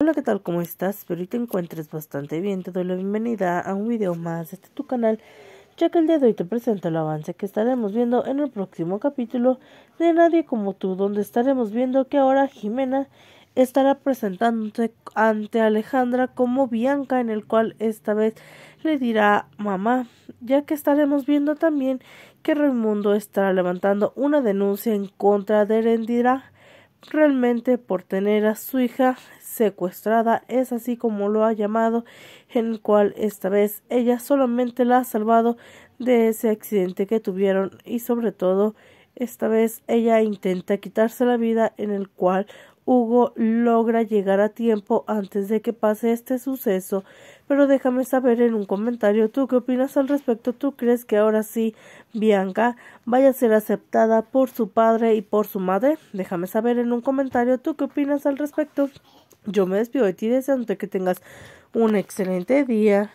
Hola, ¿qué tal? ¿Cómo estás? Espero que te encuentres bastante bien. Te doy la bienvenida a un video más de tu canal, ya que el día de hoy te presento el avance que estaremos viendo en el próximo capítulo de Nadie como tú, donde estaremos viendo que ahora Jimena estará presentándose ante Alejandra como Bianca, en el cual esta vez le dirá mamá, ya que estaremos viendo también que Raimundo estará levantando una denuncia en contra de Erendira realmente por tener a su hija secuestrada, es así como lo ha llamado, en el cual esta vez ella solamente la ha salvado de ese accidente que tuvieron y sobre todo esta vez ella intenta quitarse la vida en el cual Hugo logra llegar a tiempo antes de que pase este suceso, pero déjame saber en un comentario tú qué opinas al respecto. ¿Tú crees que ahora sí Bianca vaya a ser aceptada por su padre y por su madre? Déjame saber en un comentario tú qué opinas al respecto. Yo me despido de ti deseando que tengas un excelente día.